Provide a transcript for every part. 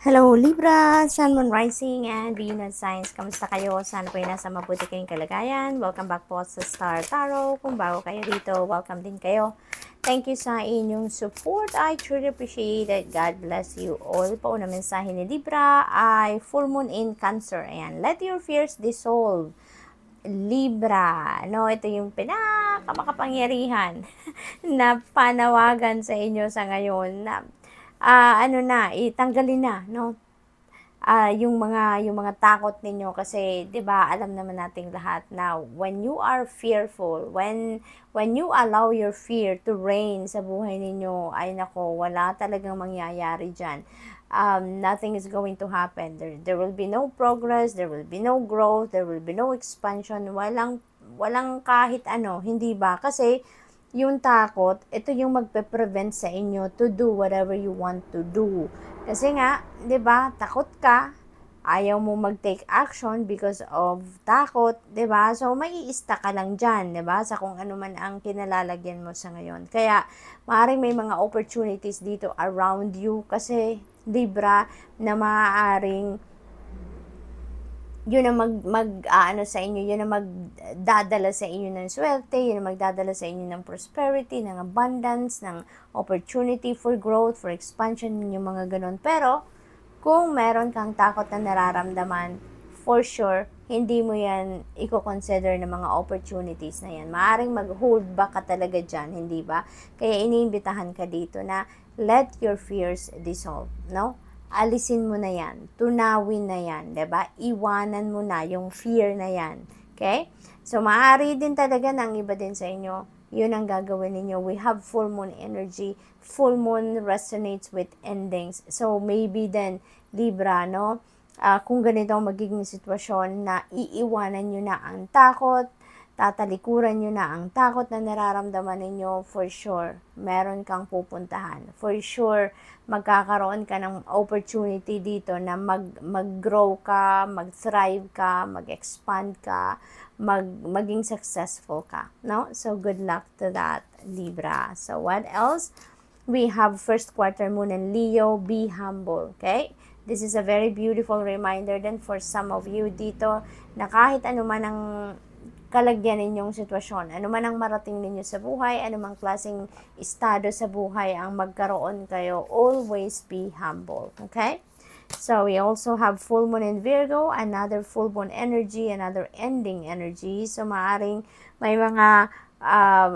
Hello Libra, Sun, Moon, Rising, and Venus Signs. Kamusta kayo? Sana po ay nasa mabuti kayong kalagayan. Welcome back po sa Star Tarot. Kung bago kayo dito, welcome din kayo. Thank you sa inyong support. I truly appreciate it. God bless you all. Pauna mensahe ni Libra ay full moon in Cancer. Ayan, let your fears dissolve. Libra. No, ito yung pinakamakapangyarihan na panawagan sa inyo sa ngayon na uh, ano na, itanggalin na, no? Uh, yung mga yung mga takot ninyo kasi 'di ba alam naman nating lahat na when you are fearful when when you allow your fear to reign sa buhay ninyo ay nako wala talagang mangyayari diyan um, nothing is going to happen. There, there will be no progress, there will be no growth, there will be no expansion, walang, walang kahit ano, hindi ba? Kasi, yung takot, ito yung magpe-prevent sa inyo to do whatever you want to do. Kasi nga, 'di ba? Takot ka, ayaw mo mag-take action because of takot, 'di ba? So maiista ka lang diyan, 'di ba? Sa kung ano man ang kinalalagyan mo sa ngayon. Kaya maaring may mga opportunities dito around you kasi Libra na maaaring yun ang mag, mag uh, ano sa inyo, yun ang magdadala sa inyo ng swerte, yun ang magdadala sa inyo ng prosperity, ng abundance, ng opportunity for growth, for expansion, yung mga ganun. Pero, kung meron kang takot na nararamdaman, for sure, hindi mo yan i-consider ng mga opportunities na yan. Maaring mag-hold back ka talaga dyan, hindi ba? Kaya iniimbitahan ka dito na let your fears dissolve, no? alisin mo na yan, tunawin na yan, ba? Diba? Iwanan mo na yung fear na yan. Okay? So, maaari din talaga ng iba din sa inyo, yun ang gagawin ninyo. We have full moon energy. Full moon resonates with endings. So, maybe then, Libra, no? Uh, kung ganito ang magiging sitwasyon na iiwanan nyo na ang takot, tatalikuran nyo na ang takot na nararamdaman ninyo, for sure, meron kang pupuntahan. For sure, magkakaroon ka ng opportunity dito na mag, mag ka, mag-thrive ka, mag-expand ka, mag, maging successful ka. No? So, good luck to that, Libra. So, what else? We have first quarter moon and Leo, be humble, okay? This is a very beautiful reminder then for some of you dito na kahit ano man ang kalagyanin ninyong sitwasyon. Ano man ang marating ninyo sa buhay, anumang klaseng estado sa buhay ang magkaroon kayo, always be humble. Okay? So we also have full moon in Virgo, another full moon energy, another ending energy. So maaring may mga uh,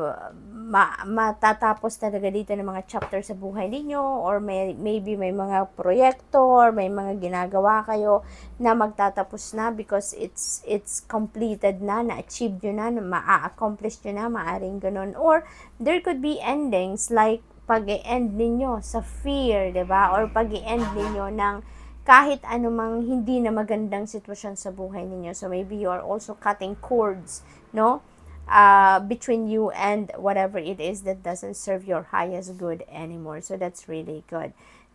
ma- matatapos talaga dito ng mga chapter sa buhay ninyo or may, maybe may mga proyekto or may mga ginagawa kayo na magtatapos na because it's it's completed na, na-achieve nyo na, na ma-accomplish nyo na, maaring ganun. Or there could be endings like pag end ninyo sa fear, ba diba? Or pag end ninyo ng kahit anumang hindi na magandang sitwasyon sa buhay ninyo. So maybe you are also cutting cords, no? uh, between you and whatever it is that doesn't serve your highest good anymore. So that's really good.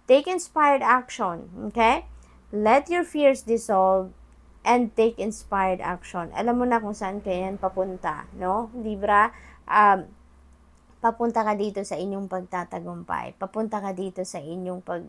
Take inspired action, okay? Let your fears dissolve and take inspired action. Alam mo na kung saan kayo yan papunta, no? Libra, um, papunta ka dito sa inyong pagtatagumpay. Papunta ka dito sa inyong pag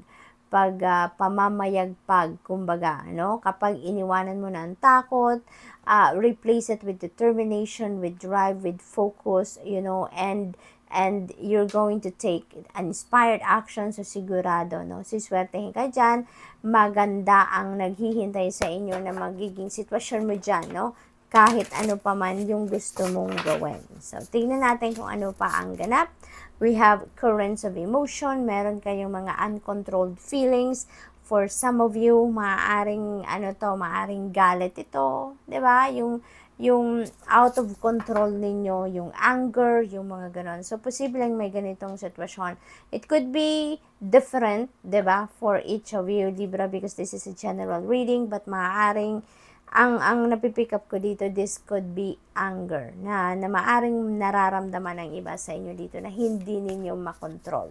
pag uh, pamamayagpag kumbaga no kapag iniwanan mo na ang takot uh, replace it with determination with drive with focus you know and and you're going to take inspired action so sigurado no si siswertehin ka diyan maganda ang naghihintay sa inyo na magiging sitwasyon mo diyan no kahit ano pa man yung gusto mong gawin. So, tingnan natin kung ano pa ang ganap. We have currents of emotion, meron kayong mga uncontrolled feelings. For some of you, maaring ano to, maaring galit ito, 'di ba? Yung yung out of control ninyo, yung anger, yung mga ganon. So, posibleng may ganitong sitwasyon. It could be different, ba diba, for each of you, Libra, because this is a general reading, but maaaring ang ang napipick up ko dito this could be anger na, na maaring nararamdaman ng iba sa inyo dito na hindi ninyo makontrol.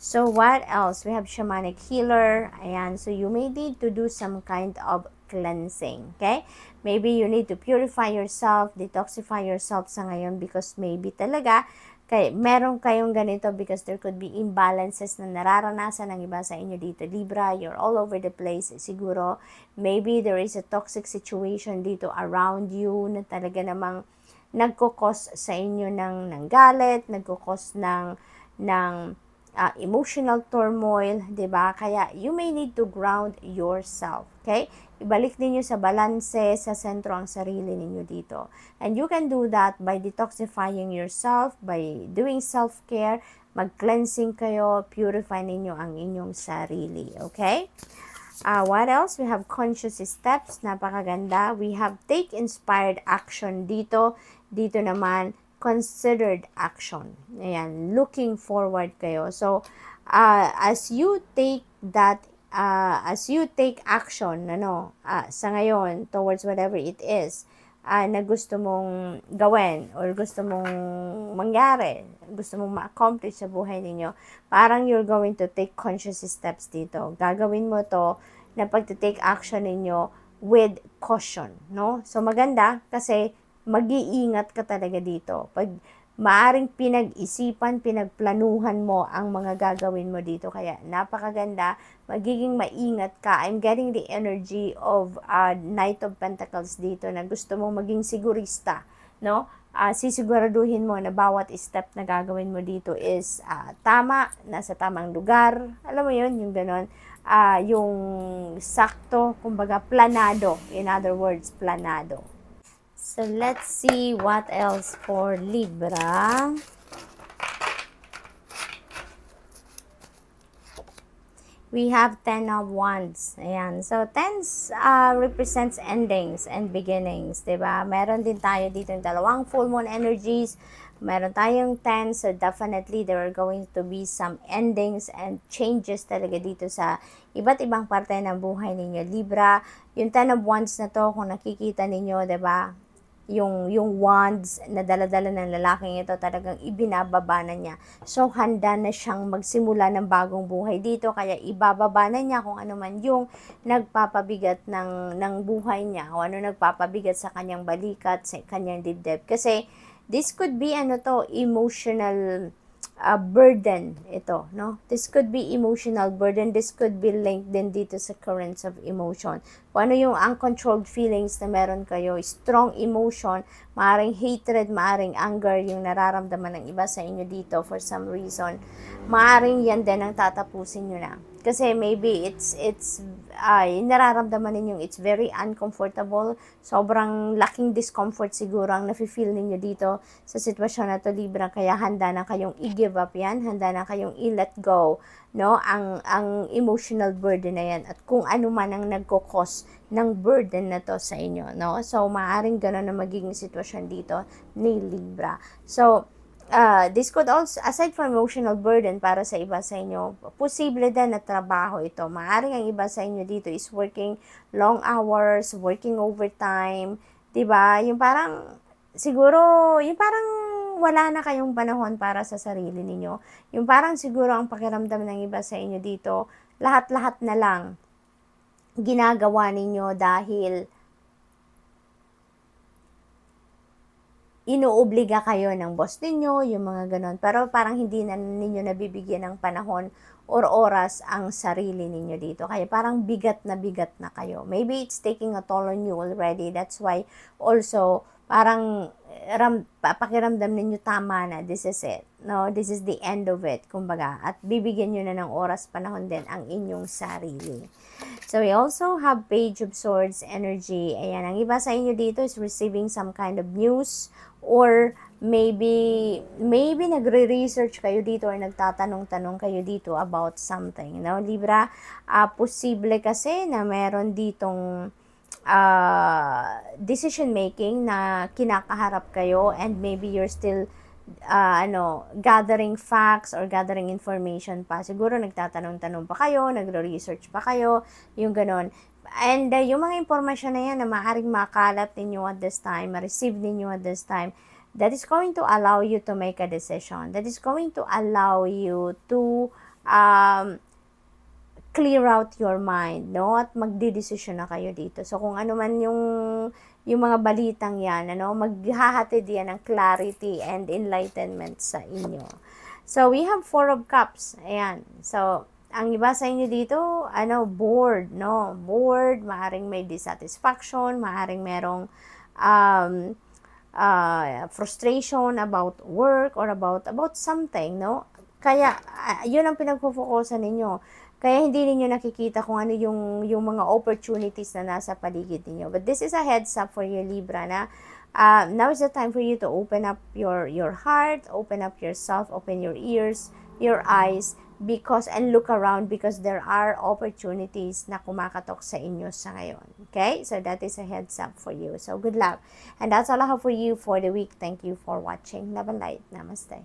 So what else? We have shamanic healer. Ayan, so you may need to do some kind of cleansing, okay? Maybe you need to purify yourself, detoxify yourself sa ngayon because maybe talaga kay, meron kayong ganito because there could be imbalances na nararanasan ng iba sa inyo dito. Libra, you're all over the place. Siguro, maybe there is a toxic situation dito around you na talaga namang nagkukos sa inyo ng, ng galit, nagkukos ng, ng uh, emotional turmoil, 'di ba Kaya you may need to ground yourself, okay? ibalik ninyo sa balanse, sa sentro ang sarili ninyo dito. And you can do that by detoxifying yourself, by doing self-care, mag-cleansing kayo, purify ninyo ang inyong sarili, okay? Uh, what else? We have conscious steps, napakaganda. We have take inspired action dito. Dito naman, considered action. Ayan, looking forward kayo. So, uh, as you take that uh, as you take action ano, uh, sa ngayon towards whatever it is uh, na gusto mong gawin or gusto mong mangyari, gusto mong ma-accomplish sa buhay ninyo, parang you're going to take conscious steps dito. Gagawin mo to na pag-take action ninyo with caution, no? So maganda kasi mag-iingat ka talaga dito. Pag maaring pinag-isipan, pinagplanuhan mo ang mga gagawin mo dito. Kaya napakaganda, magiging maingat ka. I'm getting the energy of uh, Knight of Pentacles dito na gusto mong maging sigurista, no? Uh, sisiguraduhin mo na bawat step na gagawin mo dito is uh, tama, nasa tamang lugar. Alam mo yun, yung ganon. Uh, yung sakto, kumbaga planado. In other words, planado. So, let's see what else for Libra. We have Ten of Wands. Ayan. So, tens uh, represents endings and beginnings. ba? Diba? Meron din tayo dito yung dalawang full moon energies. Meron tayong ten. So, definitely there are going to be some endings and changes talaga dito sa iba't ibang parte ng buhay ninyo. Libra, yung ten of Wands na to, kung nakikita ninyo, ba? Diba? yung, yung wands na daladala ng lalaking ito talagang ibinababa na niya. So, handa na siyang magsimula ng bagong buhay dito. Kaya, ibababa na niya kung ano man yung nagpapabigat ng, ng buhay niya. O ano nagpapabigat sa kanyang balikat, sa kanyang dibdib. Kasi, this could be ano to, emotional a burden ito, no? This could be emotional burden. This could be linked din dito sa currents of emotion. Kung ano yung uncontrolled feelings na meron kayo, strong emotion, maaring hatred, maaring anger yung nararamdaman ng iba sa inyo dito for some reason, maaring yan din ang tatapusin niyo na. Kasi maybe it's, it's, ay, nararamdaman ninyong it's very uncomfortable. Sobrang laking discomfort siguro ang nafe-feel ninyo dito sa sitwasyon na to, Libra. Kaya handa na kayong i-give up yan. Handa na kayong i-let go, no? Ang, ang emotional burden na yan. At kung ano man ang nagko-cause ng burden na to sa inyo, no? So, maaring gano'n na magiging sitwasyon dito ni Libra. So, uh, this could also, aside from emotional burden para sa iba sa inyo, posible din na trabaho ito. Maaring ang iba sa inyo dito is working long hours, working overtime, 'di ba? Yung parang siguro, yung parang wala na kayong panahon para sa sarili ninyo. Yung parang siguro ang pakiramdam ng iba sa inyo dito, lahat-lahat na lang ginagawa ninyo dahil inuobliga kayo ng boss ninyo, yung mga ganon. Pero parang hindi na ninyo nabibigyan ng panahon or oras ang sarili ninyo dito. Kaya parang bigat na bigat na kayo. Maybe it's taking a toll on you already. That's why also parang eh, ram, pakiramdam ninyo tama na, this is it no, this is the end of it, kumbaga. At bibigyan nyo na ng oras, panahon din ang inyong sarili. So, we also have Page of Swords energy. Ayan, ang iba sa inyo dito is receiving some kind of news or maybe maybe nagre-research kayo dito or nagtatanong-tanong kayo dito about something. You know, Libra, uh, posible kasi na meron ditong uh, ah, decision making na kinakaharap kayo and maybe you're still uh, ano, gathering facts or gathering information pa. Siguro nagtatanong-tanong pa kayo, nagre-research pa kayo, yung ganun. And uh, yung mga impormasyon na yan na maaaring makalap ninyo at this time, ma-receive ninyo at this time, that is going to allow you to make a decision. That is going to allow you to um, clear out your mind, no? At magdedesisyon na kayo dito. So, kung ano man yung, yung mga balitang yan, ano, maghahatid yan ng clarity and enlightenment sa inyo. So, we have four of cups. Ayan. So, ang iba sa inyo dito, ano, bored, no? Bored, maaring may dissatisfaction, maaring merong um, uh, frustration about work or about about something, no? Kaya, uh, yun ang pinagpo-focusan ninyo kaya hindi niyo nakikita kung ano yung, yung mga opportunities na nasa paligid niyo. But this is a heads up for your Libra na uh, now is the time for you to open up your, your heart, open up yourself, open your ears, your eyes, because and look around because there are opportunities na kumakatok sa inyo sa ngayon. Okay? So that is a heads up for you. So good luck. And that's all I have for you for the week. Thank you for watching. Love and light. Namaste.